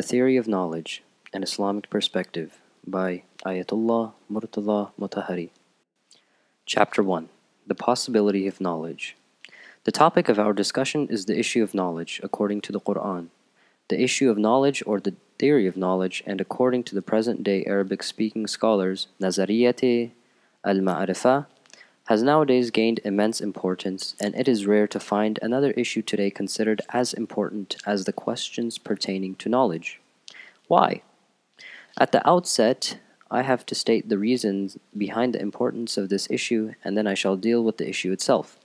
The Theory of Knowledge An Islamic Perspective by Ayatollah Murtada Mutahari. Chapter 1 The Possibility of Knowledge. The topic of our discussion is the issue of knowledge according to the Quran, the issue of knowledge or the theory of knowledge, and according to the present day Arabic speaking scholars, Nazariyat al Ma'arifa has nowadays gained immense importance, and it is rare to find another issue today considered as important as the questions pertaining to knowledge. Why? At the outset, I have to state the reasons behind the importance of this issue, and then I shall deal with the issue itself.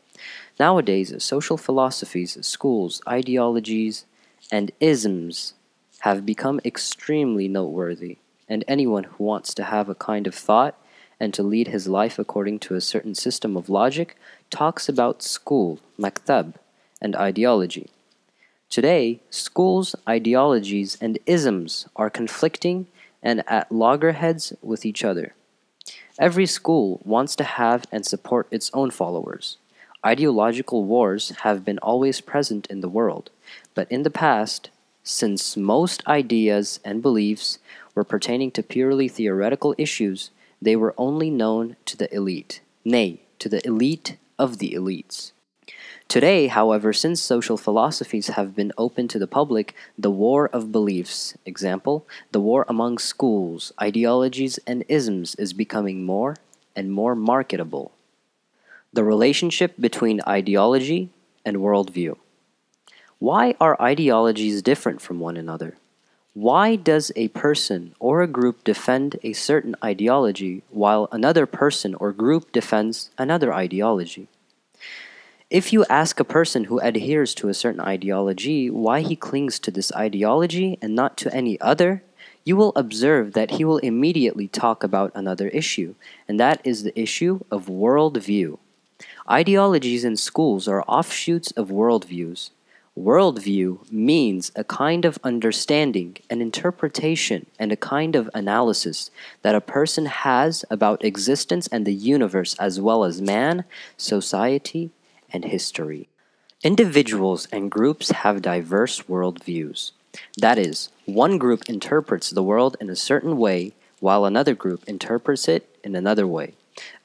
Nowadays, social philosophies, schools, ideologies, and isms have become extremely noteworthy, and anyone who wants to have a kind of thought and to lead his life according to a certain system of logic, talks about school, maktab, and ideology. Today, schools, ideologies, and isms are conflicting and at loggerheads with each other. Every school wants to have and support its own followers. Ideological wars have been always present in the world, but in the past, since most ideas and beliefs were pertaining to purely theoretical issues, they were only known to the elite, nay, to the elite of the elites. Today, however, since social philosophies have been open to the public, the war of beliefs, example, the war among schools, ideologies, and isms is becoming more and more marketable. The relationship between ideology and worldview. Why are ideologies different from one another? Why does a person or a group defend a certain ideology while another person or group defends another ideology? If you ask a person who adheres to a certain ideology why he clings to this ideology and not to any other, you will observe that he will immediately talk about another issue, and that is the issue of worldview. Ideologies in schools are offshoots of worldviews. Worldview means a kind of understanding, an interpretation, and a kind of analysis that a person has about existence and the universe, as well as man, society, and history. Individuals and groups have diverse worldviews. That is, one group interprets the world in a certain way, while another group interprets it in another way.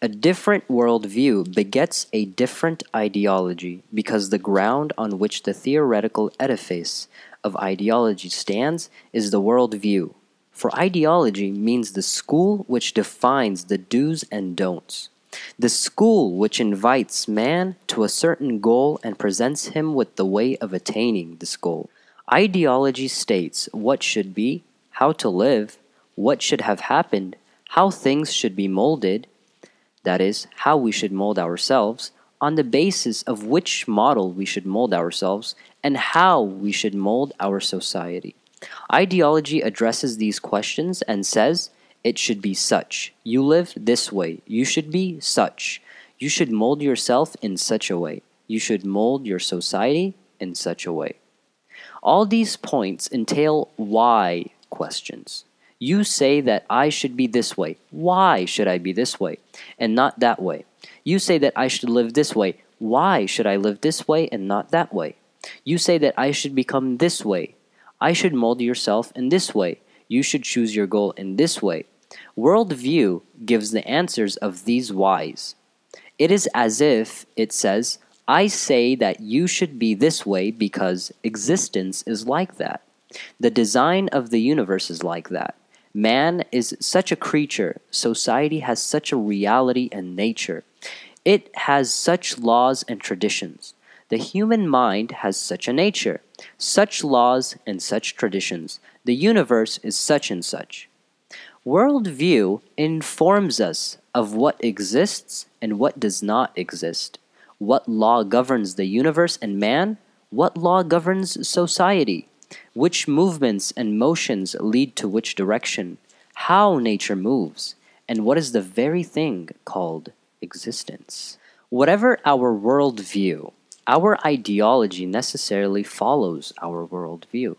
A different worldview begets a different ideology because the ground on which the theoretical edifice of ideology stands is the worldview. For ideology means the school which defines the do's and don'ts. The school which invites man to a certain goal and presents him with the way of attaining this goal. Ideology states what should be, how to live, what should have happened, how things should be molded, that is, how we should mold ourselves, on the basis of which model we should mold ourselves, and how we should mold our society. Ideology addresses these questions and says, it should be such. You live this way. You should be such. You should mold yourself in such a way. You should mold your society in such a way. All these points entail why questions. You say that I should be this way. Why should I be this way and not that way? You say that I should live this way. Why should I live this way and not that way? You say that I should become this way. I should mold yourself in this way. You should choose your goal in this way. Worldview gives the answers of these whys. It is as if it says, I say that you should be this way because existence is like that. The design of the universe is like that. Man is such a creature, society has such a reality and nature. It has such laws and traditions. The human mind has such a nature, such laws and such traditions. The universe is such and such. Worldview informs us of what exists and what does not exist, what law governs the universe and man, what law governs society, which movements and motions lead to which direction, how nature moves, and what is the very thing called existence. Whatever our worldview, our ideology necessarily follows our worldview.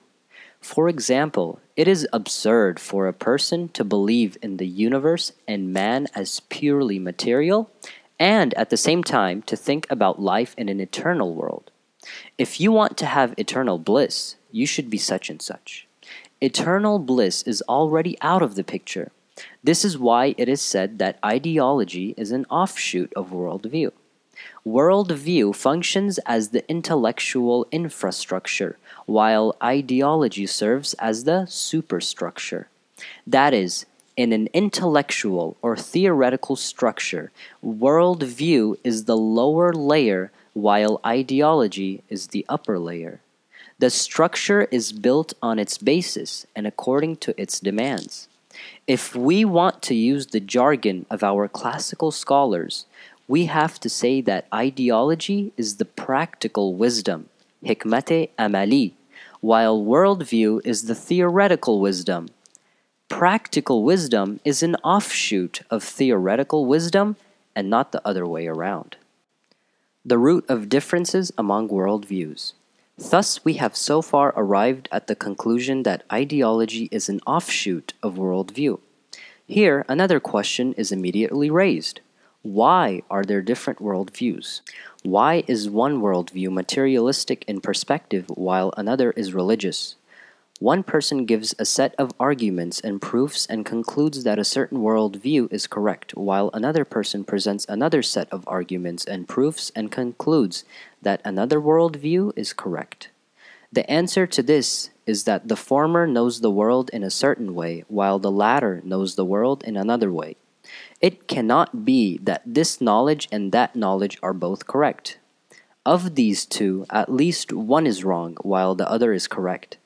For example, it is absurd for a person to believe in the universe and man as purely material, and at the same time to think about life in an eternal world. If you want to have eternal bliss, you should be such and such. Eternal bliss is already out of the picture. This is why it is said that ideology is an offshoot of worldview. Worldview functions as the intellectual infrastructure, while ideology serves as the superstructure. That is, in an intellectual or theoretical structure, worldview is the lower layer while ideology is the upper layer. The structure is built on its basis and according to its demands. If we want to use the jargon of our classical scholars, we have to say that ideology is the practical wisdom, hikmate amali, while worldview is the theoretical wisdom. Practical wisdom is an offshoot of theoretical wisdom and not the other way around. The root of differences among worldviews. Thus, we have so far arrived at the conclusion that ideology is an offshoot of worldview. Here, another question is immediately raised. Why are there different worldviews? Why is one worldview materialistic in perspective while another is religious? One person gives a set of arguments and proofs and concludes that a certain worldview is correct, while another person presents another set of arguments and proofs and concludes that another worldview is correct. The answer to this is that the former knows the world in a certain way, while the latter knows the world in another way. It cannot be that this knowledge and that knowledge are both correct. Of these two, at least one is wrong, while the other is correct.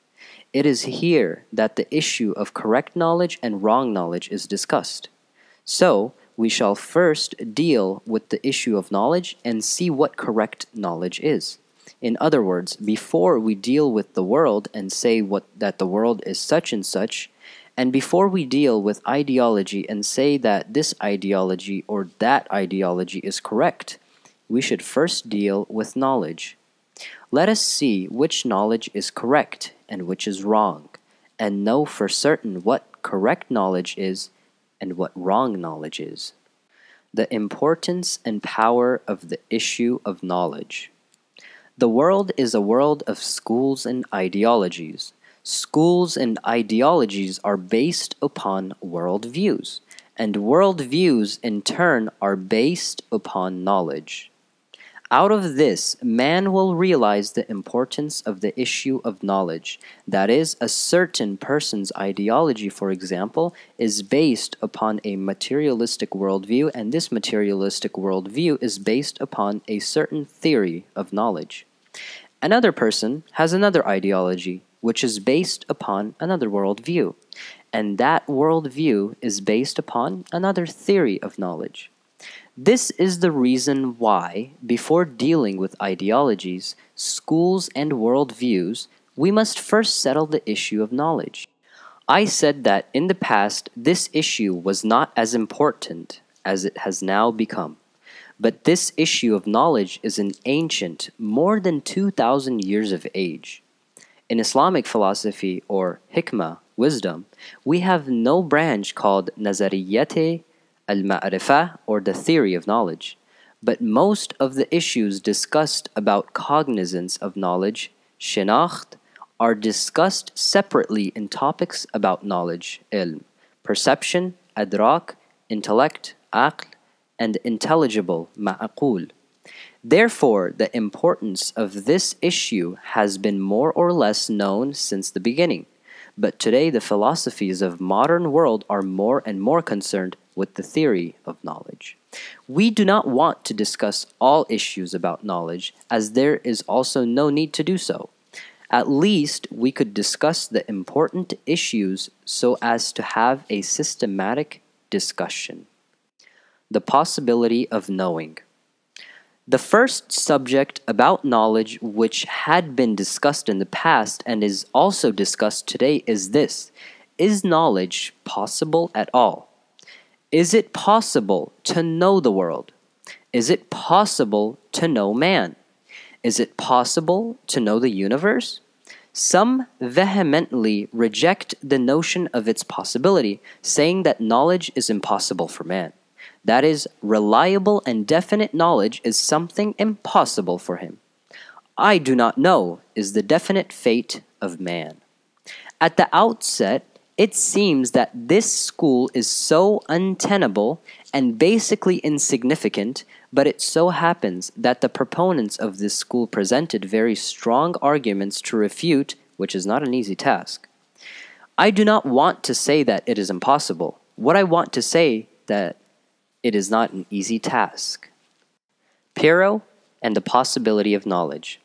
It is here that the issue of correct knowledge and wrong knowledge is discussed. So, we shall first deal with the issue of knowledge and see what correct knowledge is. In other words, before we deal with the world and say what, that the world is such and such, and before we deal with ideology and say that this ideology or that ideology is correct, we should first deal with knowledge. Let us see which knowledge is correct and which is wrong, and know for certain what correct knowledge is and what wrong knowledge is, the importance and power of the issue of knowledge. The world is a world of schools and ideologies. Schools and ideologies are based upon worldviews, and worldviews in turn are based upon knowledge. Out of this, man will realize the importance of the issue of knowledge. That is, a certain person's ideology, for example, is based upon a materialistic worldview, and this materialistic worldview is based upon a certain theory of knowledge. Another person has another ideology, which is based upon another worldview, and that worldview is based upon another theory of knowledge. This is the reason why, before dealing with ideologies, schools, and worldviews, we must first settle the issue of knowledge. I said that in the past, this issue was not as important as it has now become. But this issue of knowledge is an ancient, more than 2,000 years of age. In Islamic philosophy, or hikmah, wisdom, we have no branch called Nazariyate al ma'rifah, or the theory of knowledge. But most of the issues discussed about cognizance of knowledge, shinacht, are discussed separately in topics about knowledge, ilm, perception, adrak, intellect, aql, and intelligible, ma'aqul. Therefore, the importance of this issue has been more or less known since the beginning. But today, the philosophies of modern world are more and more concerned with the theory of knowledge. We do not want to discuss all issues about knowledge, as there is also no need to do so. At least we could discuss the important issues so as to have a systematic discussion. The possibility of knowing. The first subject about knowledge, which had been discussed in the past and is also discussed today, is this Is knowledge possible at all? Is it possible to know the world? Is it possible to know man? Is it possible to know the universe? Some vehemently reject the notion of its possibility, saying that knowledge is impossible for man. That is, reliable and definite knowledge is something impossible for him. I do not know is the definite fate of man. At the outset, it seems that this school is so untenable and basically insignificant, but it so happens that the proponents of this school presented very strong arguments to refute, which is not an easy task. I do not want to say that it is impossible. What I want to say that it is not an easy task. Pyrrho and the possibility of knowledge.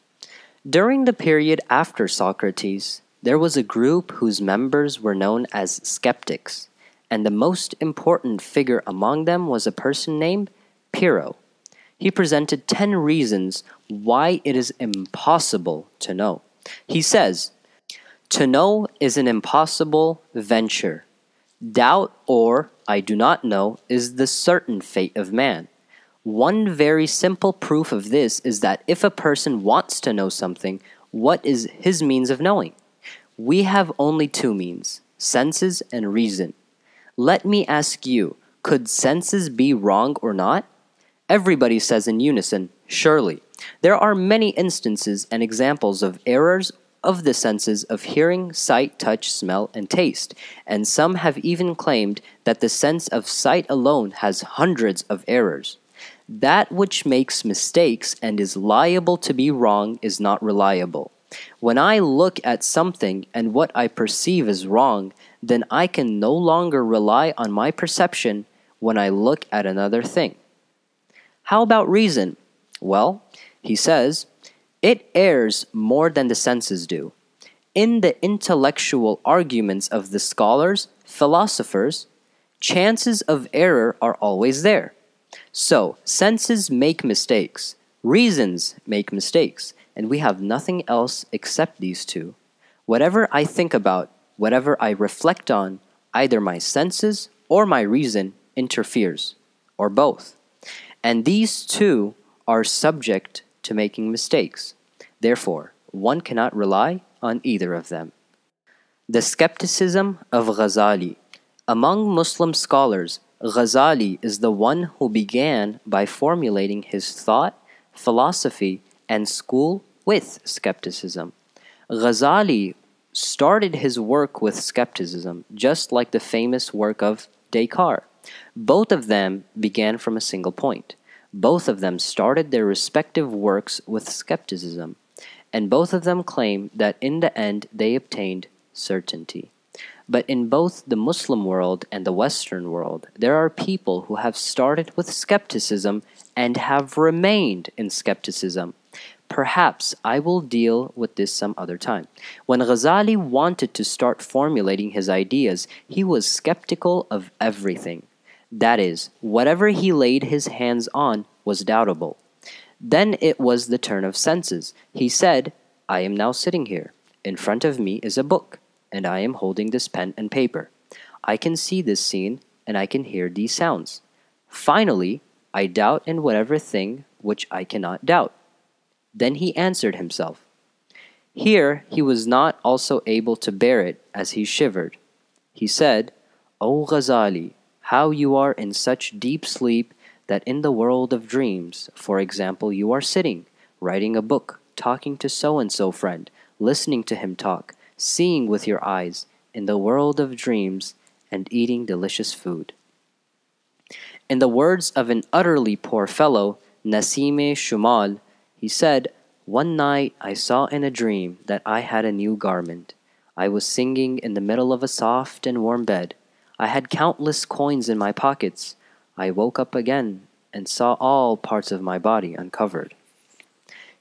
During the period after Socrates, there was a group whose members were known as skeptics, and the most important figure among them was a person named Pyrrho. He presented 10 reasons why it is impossible to know. He says, To know is an impossible venture. Doubt or I do not know is the certain fate of man. One very simple proof of this is that if a person wants to know something, what is his means of knowing? We have only two means senses and reason. Let me ask you could senses be wrong or not? Everybody says in unison, surely. There are many instances and examples of errors of the senses of hearing, sight, touch, smell, and taste, and some have even claimed that the sense of sight alone has hundreds of errors. That which makes mistakes and is liable to be wrong is not reliable. When I look at something and what I perceive is wrong, then I can no longer rely on my perception when I look at another thing. How about reason? Well, he says, it errs more than the senses do. In the intellectual arguments of the scholars, philosophers, chances of error are always there. So, senses make mistakes, reasons make mistakes, and we have nothing else except these two. Whatever I think about, whatever I reflect on, either my senses or my reason interferes, or both. And these two are subject to making mistakes. Therefore, one cannot rely on either of them. The skepticism of Ghazali. Among Muslim scholars, Ghazali is the one who began by formulating his thought, philosophy, and school with skepticism. Ghazali started his work with skepticism, just like the famous work of Descartes. Both of them began from a single point. Both of them started their respective works with skepticism, and both of them claim that in the end they obtained certainty. But in both the Muslim world and the Western world, there are people who have started with skepticism and have remained in skepticism Perhaps I will deal with this some other time. When Ghazali wanted to start formulating his ideas, he was skeptical of everything. That is, whatever he laid his hands on was doubtable. Then it was the turn of senses. He said, I am now sitting here. In front of me is a book, and I am holding this pen and paper. I can see this scene, and I can hear these sounds. Finally, I doubt in whatever thing which I cannot doubt. Then he answered himself. Here he was not also able to bear it as he shivered. He said, O Ghazali, how you are in such deep sleep that in the world of dreams, for example, you are sitting, writing a book, talking to so and so friend, listening to him talk, seeing with your eyes, in the world of dreams, and eating delicious food. In the words of an utterly poor fellow, Nasime Shumal, he said, One night I saw in a dream that I had a new garment. I was singing in the middle of a soft and warm bed. I had countless coins in my pockets. I woke up again and saw all parts of my body uncovered.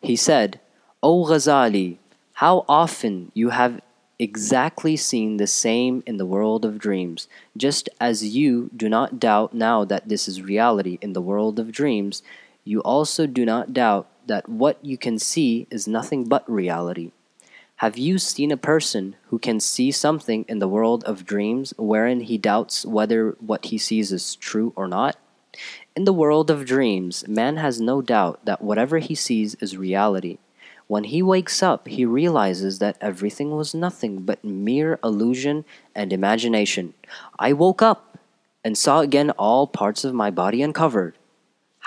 He said, O Ghazali, how often you have exactly seen the same in the world of dreams, just as you do not doubt now that this is reality in the world of dreams, you also do not doubt that what you can see is nothing but reality. Have you seen a person who can see something in the world of dreams wherein he doubts whether what he sees is true or not? In the world of dreams, man has no doubt that whatever he sees is reality. When he wakes up, he realizes that everything was nothing but mere illusion and imagination. I woke up and saw again all parts of my body uncovered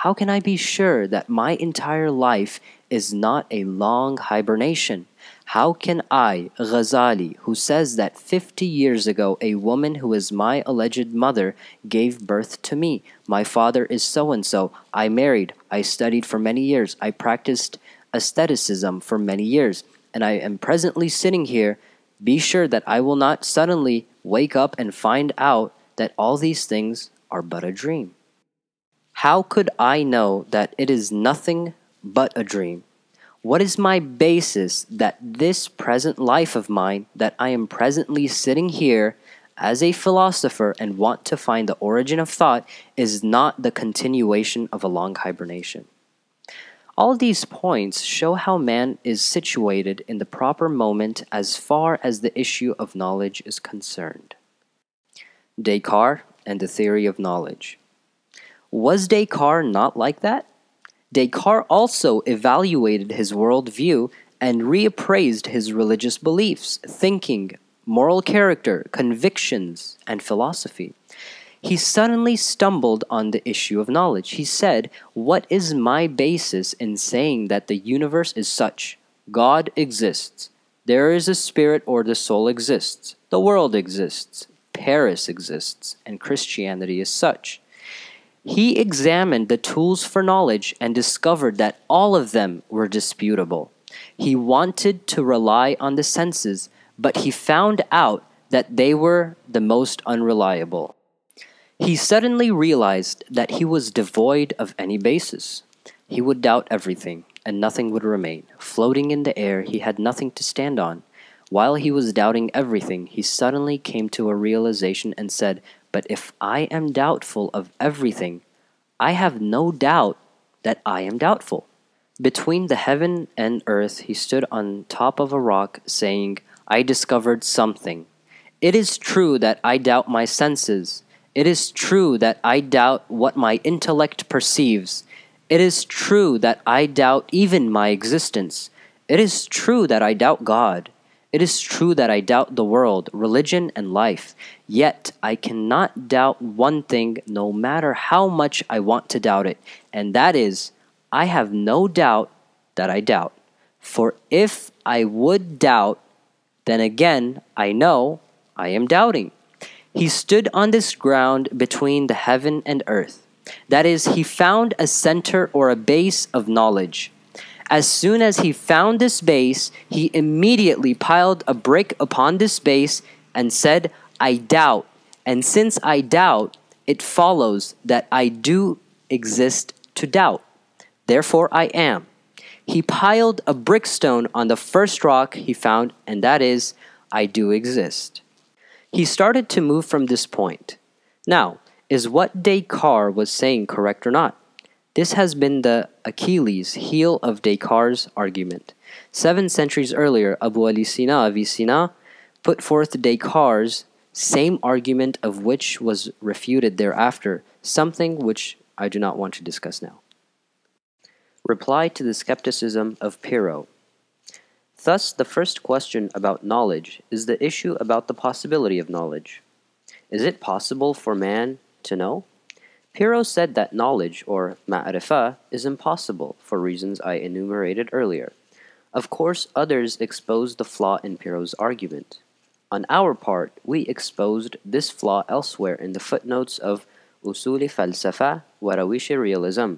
how can I be sure that my entire life is not a long hibernation? How can I, Ghazali, who says that 50 years ago a woman who is my alleged mother gave birth to me? My father is so and so. I married. I studied for many years. I practiced aestheticism for many years. And I am presently sitting here. Be sure that I will not suddenly wake up and find out that all these things are but a dream. How could I know that it is nothing but a dream? What is my basis that this present life of mine, that I am presently sitting here as a philosopher and want to find the origin of thought, is not the continuation of a long hibernation? All these points show how man is situated in the proper moment as far as the issue of knowledge is concerned. Descartes and the theory of knowledge. Was Descartes not like that? Descartes also evaluated his worldview and reappraised his religious beliefs, thinking, moral character, convictions, and philosophy. He suddenly stumbled on the issue of knowledge. He said, What is my basis in saying that the universe is such? God exists. There is a spirit or the soul exists. The world exists. Paris exists. And Christianity is such. He examined the tools for knowledge and discovered that all of them were disputable. He wanted to rely on the senses, but he found out that they were the most unreliable. He suddenly realized that he was devoid of any basis. He would doubt everything, and nothing would remain. Floating in the air, he had nothing to stand on. While he was doubting everything, he suddenly came to a realization and said, but if I am doubtful of everything, I have no doubt that I am doubtful. Between the heaven and earth, he stood on top of a rock, saying, I discovered something. It is true that I doubt my senses. It is true that I doubt what my intellect perceives. It is true that I doubt even my existence. It is true that I doubt God. It is true that I doubt the world, religion, and life. Yet I cannot doubt one thing, no matter how much I want to doubt it, and that is, I have no doubt that I doubt. For if I would doubt, then again I know I am doubting. He stood on this ground between the heaven and earth. That is, he found a center or a base of knowledge. As soon as he found this base, he immediately piled a brick upon this base and said, I doubt. And since I doubt, it follows that I do exist to doubt. Therefore, I am. He piled a brickstone on the first rock he found, and that is, I do exist. He started to move from this point. Now, is what Descartes was saying correct or not? This has been the Achilles heel of Descartes' argument. Seven centuries earlier, Abu Ali Sina Avicenna put forth Descartes' same argument of which was refuted thereafter, something which I do not want to discuss now. Reply to the skepticism of Pyrrho. Thus, the first question about knowledge is the issue about the possibility of knowledge. Is it possible for man to know? Pyrrho said that knowledge, or ma'rifah, is impossible for reasons I enumerated earlier. Of course, others exposed the flaw in Pyrrho's argument. On our part, we exposed this flaw elsewhere in the footnotes of Usuli Falsafa wa Realism,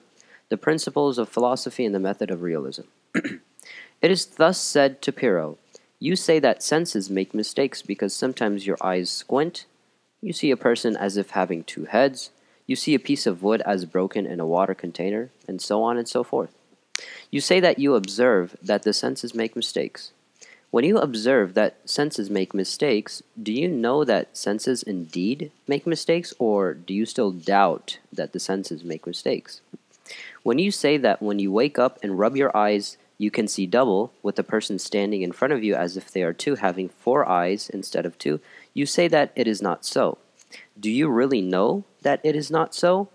the principles of philosophy and the method of realism. it is thus said to Pirro, you say that senses make mistakes because sometimes your eyes squint, you see a person as if having two heads, you see a piece of wood as broken in a water container, and so on and so forth. You say that you observe that the senses make mistakes. When you observe that senses make mistakes, do you know that senses indeed make mistakes, or do you still doubt that the senses make mistakes? When you say that when you wake up and rub your eyes, you can see double with the person standing in front of you as if they are two, having four eyes instead of two, you say that it is not so. Do you really know that it is not so?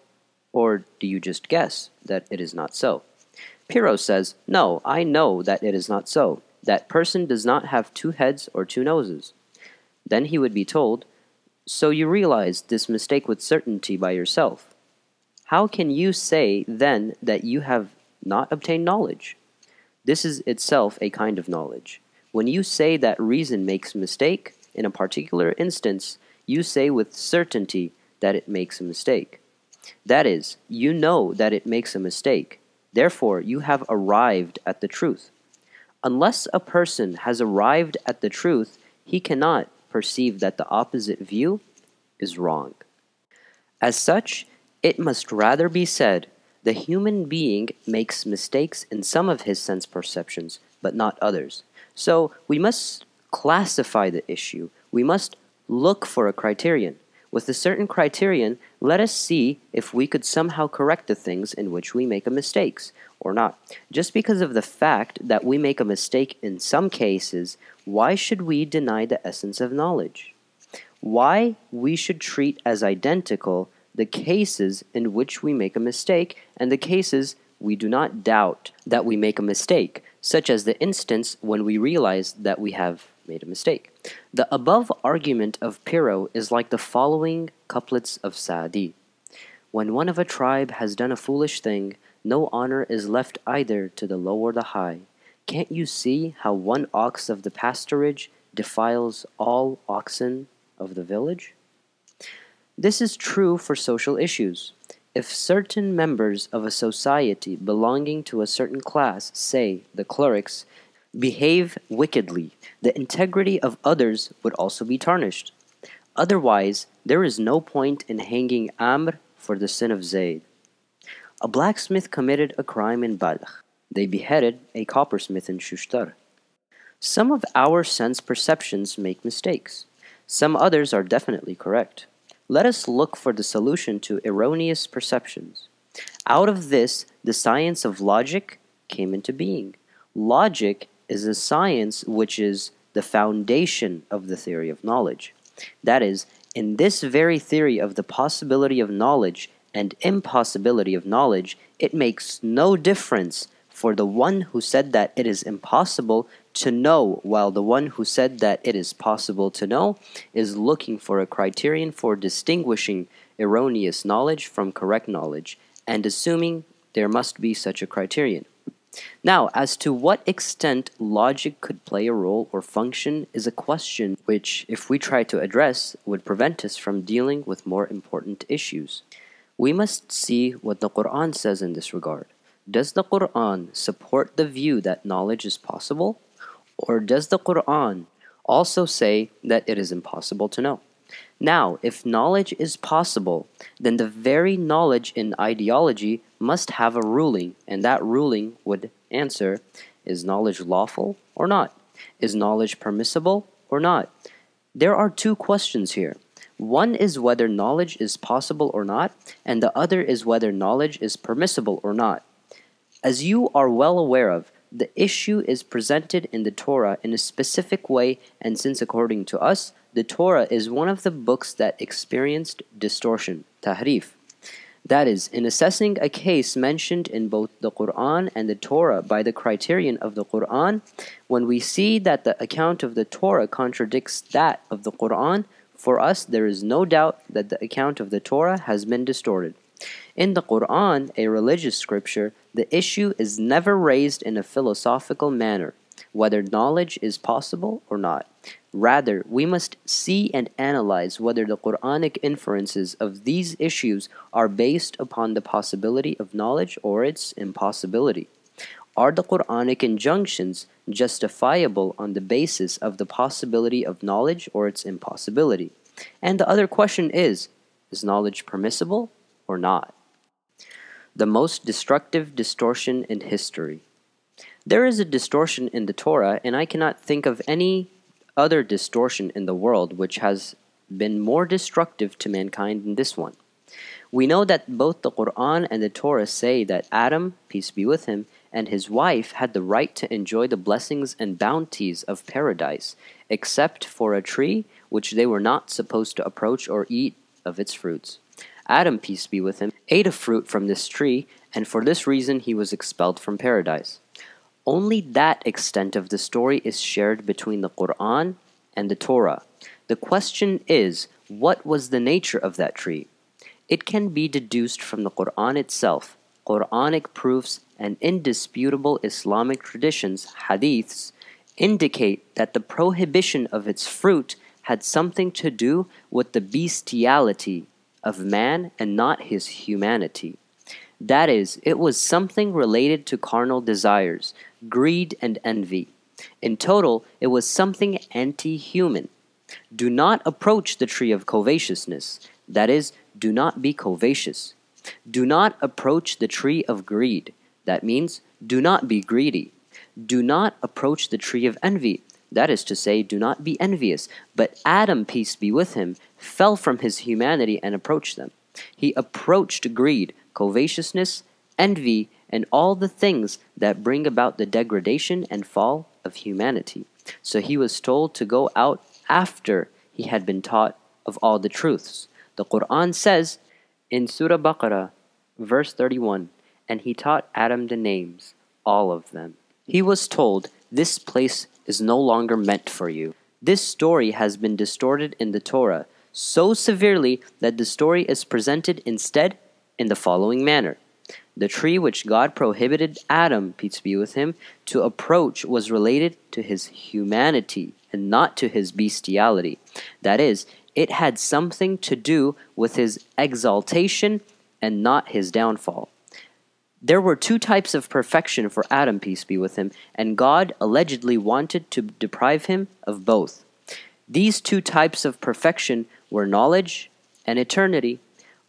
Or do you just guess that it is not so? Pyrrho says, No, I know that it is not so that person does not have two heads or two noses. Then he would be told, So you realize this mistake with certainty by yourself. How can you say then that you have not obtained knowledge? This is itself a kind of knowledge. When you say that reason makes mistake in a particular instance, you say with certainty that it makes a mistake. That is, you know that it makes a mistake. Therefore, you have arrived at the truth. Unless a person has arrived at the truth, he cannot perceive that the opposite view is wrong. As such, it must rather be said the human being makes mistakes in some of his sense perceptions, but not others. So we must classify the issue. We must look for a criterion. With a certain criterion, let us see if we could somehow correct the things in which we make a mistakes, or not. Just because of the fact that we make a mistake in some cases, why should we deny the essence of knowledge? Why we should treat as identical the cases in which we make a mistake and the cases we do not doubt that we make a mistake, such as the instance when we realize that we have made a mistake. The above argument of Pyrrho is like the following couplets of Sa'di. When one of a tribe has done a foolish thing, no honor is left either to the low or the high. Can't you see how one ox of the pasturage defiles all oxen of the village? This is true for social issues. If certain members of a society belonging to a certain class say, the clerics, behave wickedly, the integrity of others would also be tarnished. Otherwise, there is no point in hanging Amr for the sin of Zayd. A blacksmith committed a crime in Balkh. They beheaded a coppersmith in Shushtar. Some of our sense perceptions make mistakes. Some others are definitely correct. Let us look for the solution to erroneous perceptions. Out of this, the science of logic came into being. Logic is a science which is the foundation of the theory of knowledge. That is, in this very theory of the possibility of knowledge and impossibility of knowledge, it makes no difference for the one who said that it is impossible to know, while the one who said that it is possible to know is looking for a criterion for distinguishing erroneous knowledge from correct knowledge and assuming there must be such a criterion. Now, as to what extent logic could play a role or function is a question which, if we try to address, would prevent us from dealing with more important issues. We must see what the Quran says in this regard. Does the Quran support the view that knowledge is possible? Or does the Quran also say that it is impossible to know? Now, if knowledge is possible, then the very knowledge in ideology must have a ruling, and that ruling would answer is knowledge lawful or not? Is knowledge permissible or not? There are two questions here. One is whether knowledge is possible or not, and the other is whether knowledge is permissible or not. As you are well aware of, the issue is presented in the Torah in a specific way, and since according to us, the Torah is one of the books that experienced distortion, tahrif. That is, in assessing a case mentioned in both the Quran and the Torah by the criterion of the Quran, when we see that the account of the Torah contradicts that of the Quran, for us there is no doubt that the account of the Torah has been distorted. In the Quran, a religious scripture, the issue is never raised in a philosophical manner, whether knowledge is possible or not. Rather, we must see and analyze whether the Quranic inferences of these issues are based upon the possibility of knowledge or its impossibility. Are the Quranic injunctions justifiable on the basis of the possibility of knowledge or its impossibility? And the other question is is knowledge permissible or not? The most destructive distortion in history. There is a distortion in the Torah, and I cannot think of any other distortion in the world which has been more destructive to mankind than this one. We know that both the Quran and the Torah say that Adam, peace be with him, and his wife had the right to enjoy the blessings and bounties of paradise, except for a tree which they were not supposed to approach or eat of its fruits. Adam, peace be with him, ate a fruit from this tree, and for this reason he was expelled from paradise. Only that extent of the story is shared between the Quran and the Torah. The question is, what was the nature of that tree? It can be deduced from the Quran itself, Quranic proofs, and indisputable Islamic traditions, hadiths, indicate that the prohibition of its fruit had something to do with the bestiality of man and not his humanity. That is, it was something related to carnal desires, greed, and envy. In total, it was something anti human. Do not approach the tree of covetousness, that is, do not be covetous. Do not approach the tree of greed, that means, do not be greedy. Do not approach the tree of envy, that is to say, do not be envious. But Adam, peace be with him, fell from his humanity and approached them. He approached greed, covetousness, envy, and all the things that bring about the degradation and fall of humanity. So he was told to go out after he had been taught of all the truths. The Quran says in Surah Baqarah, verse 31, and he taught Adam the names, all of them. He was told, This place is no longer meant for you. This story has been distorted in the Torah so severely that the story is presented instead in the following manner. The tree which God prohibited Adam, peace be with him, to approach was related to his humanity and not to his bestiality. That is, it had something to do with his exaltation and not his downfall. There were two types of perfection for Adam, peace be with him, and God allegedly wanted to deprive him of both. These two types of perfection were knowledge and eternity.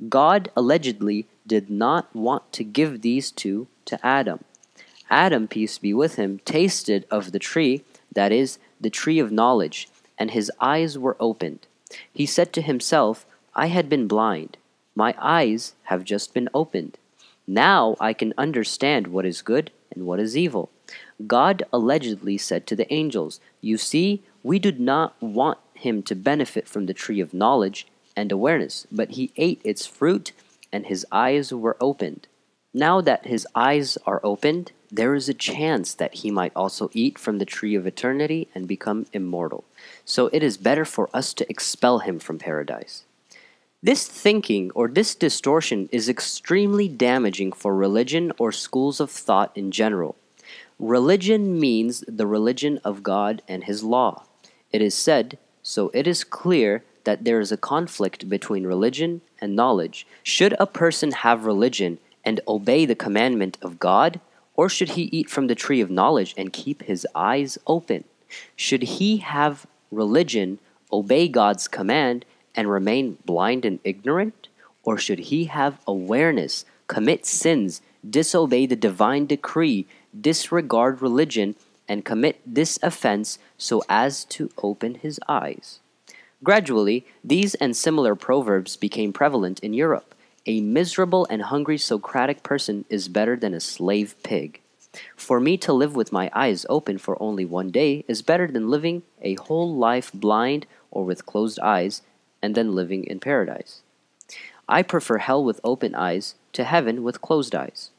God allegedly did not want to give these two to Adam. Adam, peace be with him, tasted of the tree, that is, the tree of knowledge, and his eyes were opened. He said to himself, I had been blind. My eyes have just been opened. Now I can understand what is good and what is evil. God allegedly said to the angels, You see, we did not want him to benefit from the tree of knowledge, and awareness, but he ate its fruit and his eyes were opened. Now that his eyes are opened, there is a chance that he might also eat from the tree of eternity and become immortal. So it is better for us to expel him from paradise. This thinking or this distortion is extremely damaging for religion or schools of thought in general. Religion means the religion of God and his law. It is said, so it is clear that there is a conflict between religion and knowledge. Should a person have religion and obey the commandment of God, or should he eat from the tree of knowledge and keep his eyes open? Should he have religion, obey God's command, and remain blind and ignorant? Or should he have awareness, commit sins, disobey the divine decree, disregard religion, and commit this offense so as to open his eyes? Gradually, these and similar proverbs became prevalent in Europe. A miserable and hungry Socratic person is better than a slave pig. For me to live with my eyes open for only one day is better than living a whole life blind or with closed eyes and then living in paradise. I prefer hell with open eyes to heaven with closed eyes.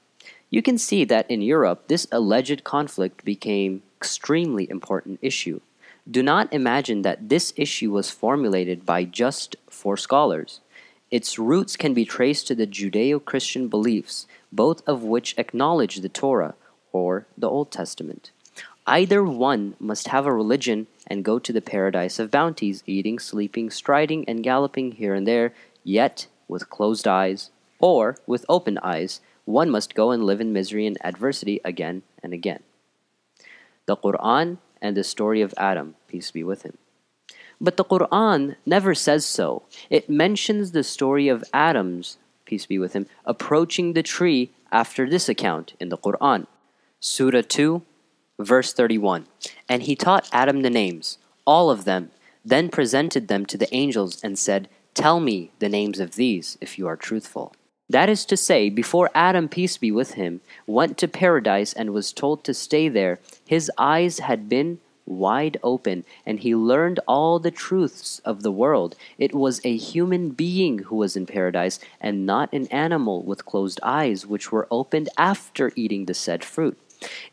You can see that in Europe, this alleged conflict became extremely important issue. Do not imagine that this issue was formulated by just four scholars. Its roots can be traced to the Judeo Christian beliefs, both of which acknowledge the Torah or the Old Testament. Either one must have a religion and go to the paradise of bounties, eating, sleeping, striding, and galloping here and there, yet with closed eyes, or with open eyes, one must go and live in misery and adversity again and again. The Quran and the story of Adam, peace be with him. But the Quran never says so. It mentions the story of Adam's, peace be with him, approaching the tree after this account in the Quran. Surah 2, verse 31. And he taught Adam the names, all of them, then presented them to the angels and said, Tell me the names of these if you are truthful. That is to say, before Adam, peace be with him, went to paradise and was told to stay there, his eyes had been wide open, and he learned all the truths of the world. It was a human being who was in paradise, and not an animal with closed eyes, which were opened after eating the said fruit.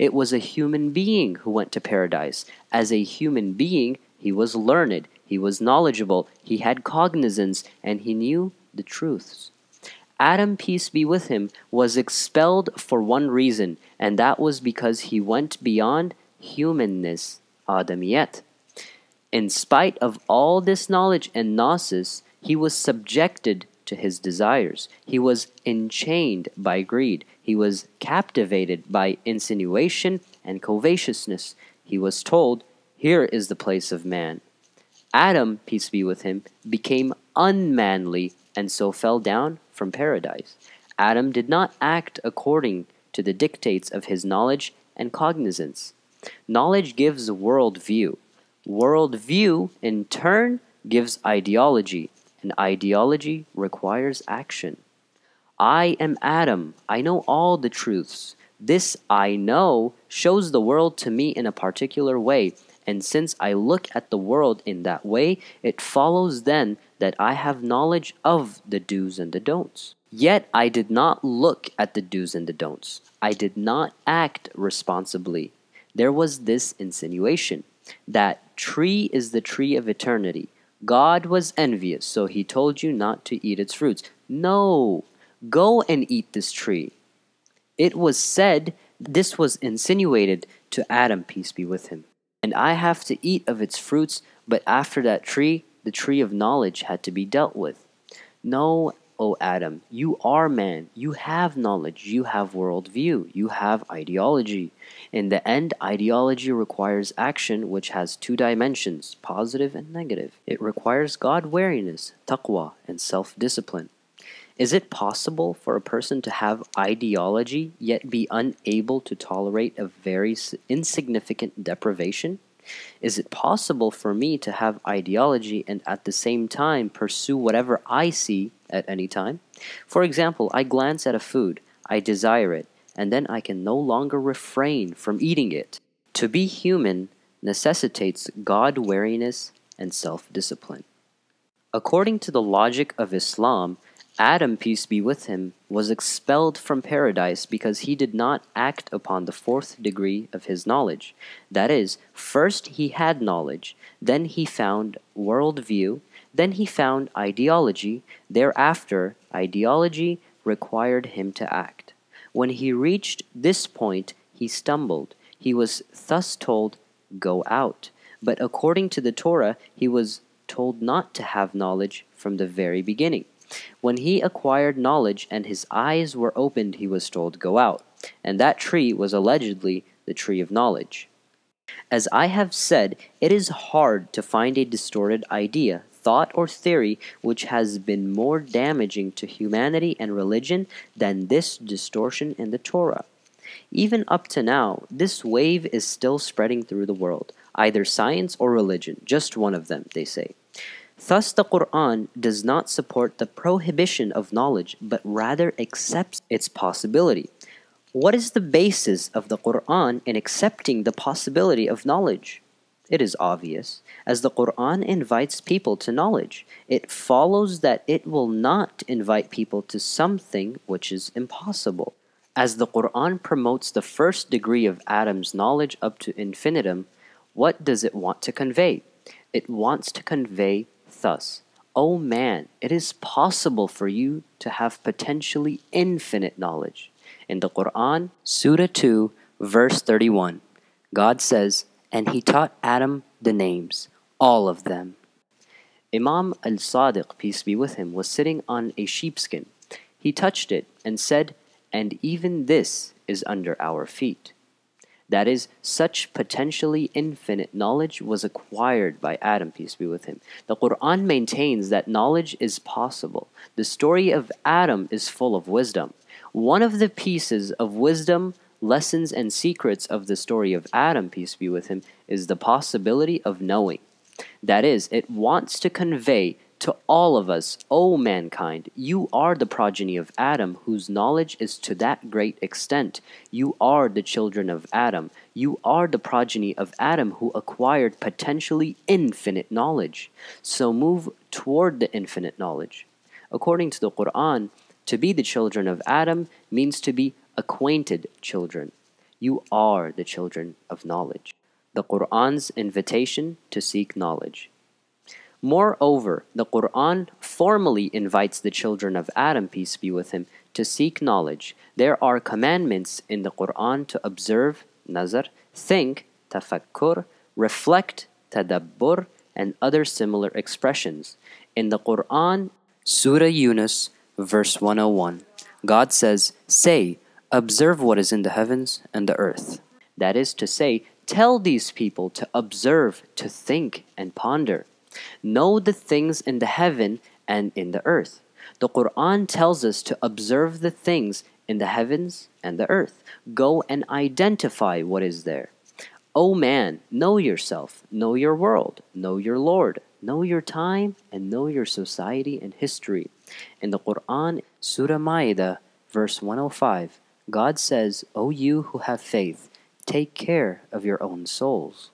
It was a human being who went to paradise. As a human being, he was learned, he was knowledgeable, he had cognizance, and he knew the truths. Adam, peace be with him, was expelled for one reason, and that was because he went beyond humanness, Adamiyat. In spite of all this knowledge and gnosis, he was subjected to his desires. He was enchained by greed. He was captivated by insinuation and covetousness. He was told, Here is the place of man. Adam, peace be with him, became unmanly and so fell down from paradise. Adam did not act according to the dictates of his knowledge and cognizance. Knowledge gives world view. World view, in turn, gives ideology, and ideology requires action. I am Adam. I know all the truths. This I know shows the world to me in a particular way, and since I look at the world in that way, it follows then that I have knowledge of the do's and the don'ts. Yet I did not look at the do's and the don'ts. I did not act responsibly. There was this insinuation that tree is the tree of eternity. God was envious, so he told you not to eat its fruits. No, go and eat this tree. It was said, this was insinuated to Adam, peace be with him. And I have to eat of its fruits, but after that tree, the tree of knowledge had to be dealt with. No, O Adam, you are man. You have knowledge. You have worldview. You have ideology. In the end, ideology requires action which has two dimensions, positive and negative. It requires God wariness, taqwa, and self discipline. Is it possible for a person to have ideology yet be unable to tolerate a very insignificant deprivation? Is it possible for me to have ideology and at the same time pursue whatever I see at any time? For example, I glance at a food, I desire it, and then I can no longer refrain from eating it. To be human necessitates God wariness and self discipline. According to the logic of Islam, Adam, peace be with him, was expelled from paradise because he did not act upon the fourth degree of his knowledge. That is, first he had knowledge, then he found worldview, then he found ideology, thereafter, ideology required him to act. When he reached this point, he stumbled. He was thus told, Go out. But according to the Torah, he was told not to have knowledge from the very beginning. When he acquired knowledge and his eyes were opened, he was told, Go out. And that tree was allegedly the tree of knowledge. As I have said, it is hard to find a distorted idea, thought, or theory which has been more damaging to humanity and religion than this distortion in the Torah. Even up to now, this wave is still spreading through the world, either science or religion, just one of them, they say. Thus, the Quran does not support the prohibition of knowledge, but rather accepts its possibility. What is the basis of the Quran in accepting the possibility of knowledge? It is obvious. As the Quran invites people to knowledge, it follows that it will not invite people to something which is impossible. As the Quran promotes the first degree of Adam's knowledge up to infinitum, what does it want to convey? It wants to convey Thus, O oh man, it is possible for you to have potentially infinite knowledge. In the Quran, Surah 2, verse 31, God says, And he taught Adam the names, all of them. Imam al Sadiq, peace be with him, was sitting on a sheepskin. He touched it and said, And even this is under our feet. That is, such potentially infinite knowledge was acquired by Adam, peace be with him. The Quran maintains that knowledge is possible. The story of Adam is full of wisdom. One of the pieces of wisdom, lessons, and secrets of the story of Adam, peace be with him, is the possibility of knowing. That is, it wants to convey to all of us, O mankind, you are the progeny of Adam, whose knowledge is to that great extent. You are the children of Adam. You are the progeny of Adam, who acquired potentially infinite knowledge. So move toward the infinite knowledge. According to the Quran, to be the children of Adam means to be acquainted children. You are the children of knowledge. The Quran's invitation to seek knowledge. Moreover, the Quran formally invites the children of Adam, peace be with him, to seek knowledge. There are commandments in the Quran to observe, nazar, think, tafakkur, reflect, tadabbur, and other similar expressions. In the Quran, Surah Yunus, verse 101, God says, Say, observe what is in the heavens and the earth. That is to say, tell these people to observe, to think, and ponder. Know the things in the heaven and in the earth. The Quran tells us to observe the things in the heavens and the earth. Go and identify what is there. O oh man, know yourself, know your world, know your Lord, know your time, and know your society and history. In the Quran, Surah Ma'idah, verse 105, God says, O oh you who have faith, take care of your own souls.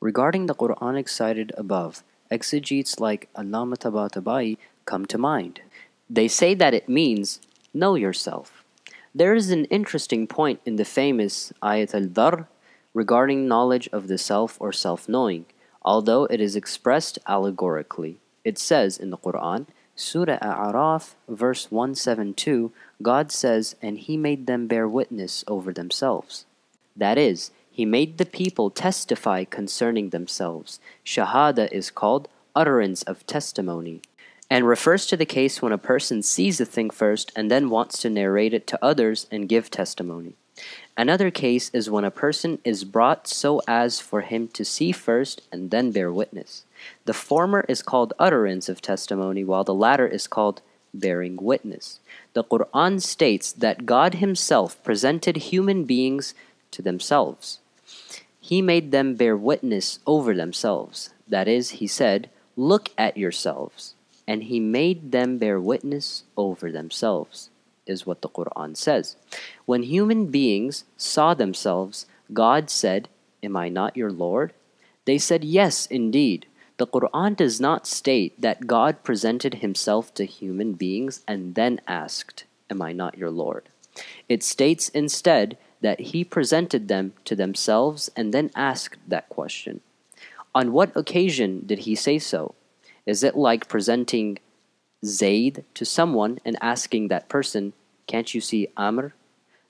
Regarding the Quranic cited above, exegetes like Allama Tabatabai come to mind. They say that it means know yourself. There is an interesting point in the famous Ayat al Dar regarding knowledge of the self or self knowing, although it is expressed allegorically. It says in the Quran, Surah A'raf, verse 172, God says, And He made them bear witness over themselves. That is, he made the people testify concerning themselves. Shahada is called utterance of testimony and refers to the case when a person sees a thing first and then wants to narrate it to others and give testimony. Another case is when a person is brought so as for him to see first and then bear witness. The former is called utterance of testimony, while the latter is called bearing witness. The Quran states that God Himself presented human beings to themselves. He made them bear witness over themselves. That is, he said, Look at yourselves. And he made them bear witness over themselves, is what the Quran says. When human beings saw themselves, God said, Am I not your Lord? They said, Yes, indeed. The Quran does not state that God presented himself to human beings and then asked, Am I not your Lord? It states instead that he presented them to themselves and then asked that question. On what occasion did he say so? Is it like presenting Zaid to someone and asking that person, Can't you see Amr?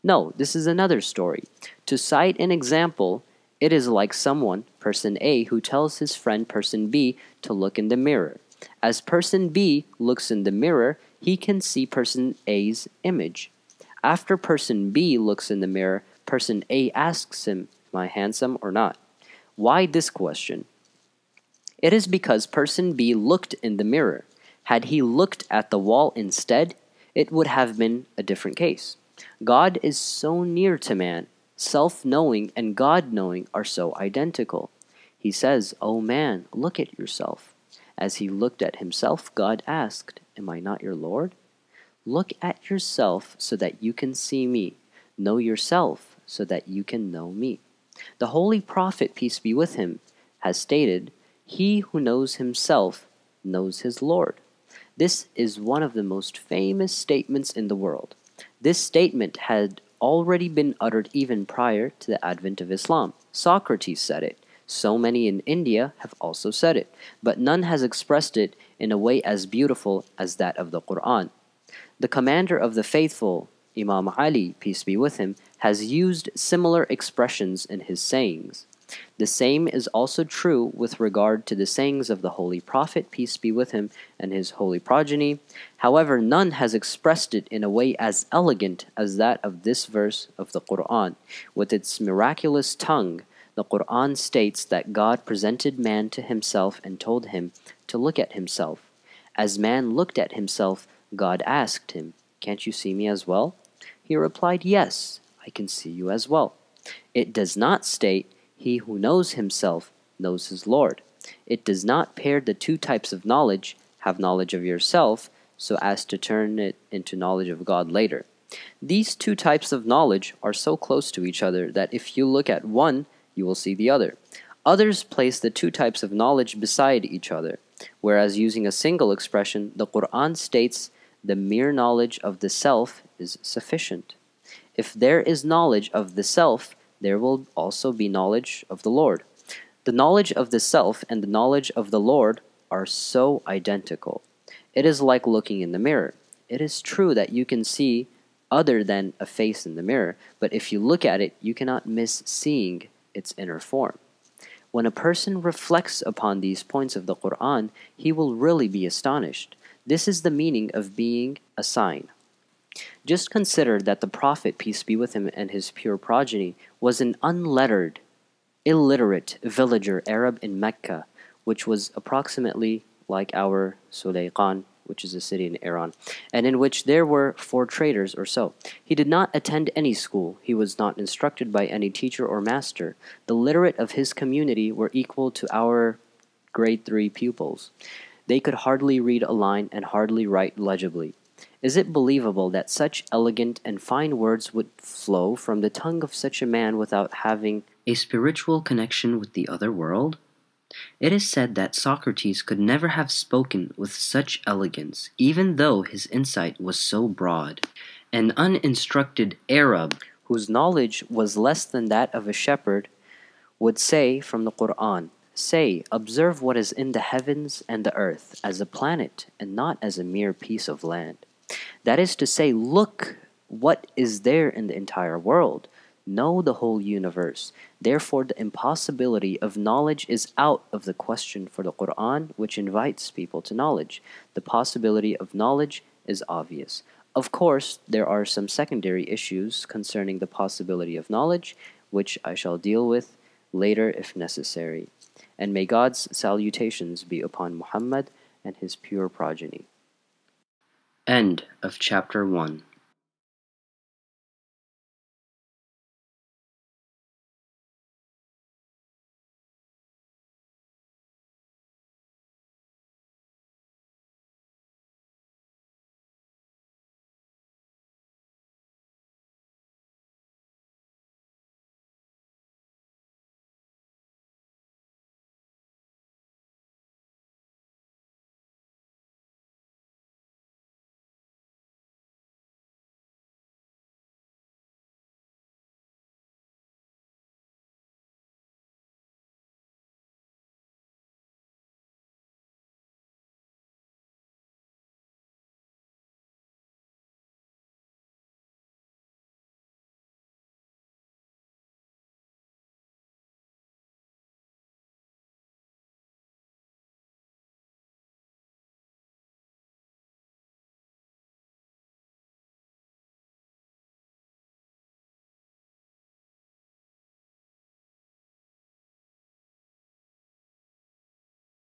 No, this is another story. To cite an example, it is like someone, person A, who tells his friend, person B, to look in the mirror. As person B looks in the mirror, he can see person A's image. After person B looks in the mirror, person A asks him, Am I handsome or not? Why this question? It is because person B looked in the mirror. Had he looked at the wall instead, it would have been a different case. God is so near to man. Self knowing and God knowing are so identical. He says, O oh man, look at yourself. As he looked at himself, God asked, Am I not your Lord? Look at yourself so that you can see me. Know yourself so that you can know me. The Holy Prophet, peace be with him, has stated, He who knows himself knows his Lord. This is one of the most famous statements in the world. This statement had already been uttered even prior to the advent of Islam. Socrates said it. So many in India have also said it, but none has expressed it in a way as beautiful as that of the Quran. The commander of the faithful, Imam Ali, peace be with him, has used similar expressions in his sayings. The same is also true with regard to the sayings of the Holy Prophet, peace be with him, and his holy progeny. However, none has expressed it in a way as elegant as that of this verse of the Quran. With its miraculous tongue, the Quran states that God presented man to himself and told him to look at himself. As man looked at himself, God asked him, Can't you see me as well? He replied, Yes, I can see you as well. It does not state, He who knows himself knows his Lord. It does not pair the two types of knowledge, have knowledge of yourself, so as to turn it into knowledge of God later. These two types of knowledge are so close to each other that if you look at one, you will see the other. Others place the two types of knowledge beside each other, whereas using a single expression, the Quran states the mere knowledge of the self is sufficient. If there is knowledge of the self, there will also be knowledge of the Lord. The knowledge of the self and the knowledge of the Lord are so identical. It is like looking in the mirror. It is true that you can see other than a face in the mirror, but if you look at it, you cannot miss seeing its inner form. When a person reflects upon these points of the Quran, he will really be astonished. This is the meaning of being a sign. Just consider that the Prophet, peace be with him, and his pure progeny was an unlettered, illiterate villager Arab in Mecca, which was approximately like our Sulayqan, which is a city in Iran, and in which there were four traders or so. He did not attend any school. He was not instructed by any teacher or master. The literate of his community were equal to our grade three pupils. They could hardly read a line and hardly write legibly. Is it believable that such elegant and fine words would flow from the tongue of such a man without having a spiritual connection with the other world? It is said that Socrates could never have spoken with such elegance, even though his insight was so broad. An uninstructed Arab, whose knowledge was less than that of a shepherd, would say from the Quran, Say, observe what is in the heavens and the earth as a planet and not as a mere piece of land. That is to say, look what is there in the entire world. Know the whole universe. Therefore, the impossibility of knowledge is out of the question for the Quran, which invites people to knowledge. The possibility of knowledge is obvious. Of course, there are some secondary issues concerning the possibility of knowledge, which I shall deal with later if necessary and may God's salutations be upon Muhammad and his pure progeny. End of chapter 1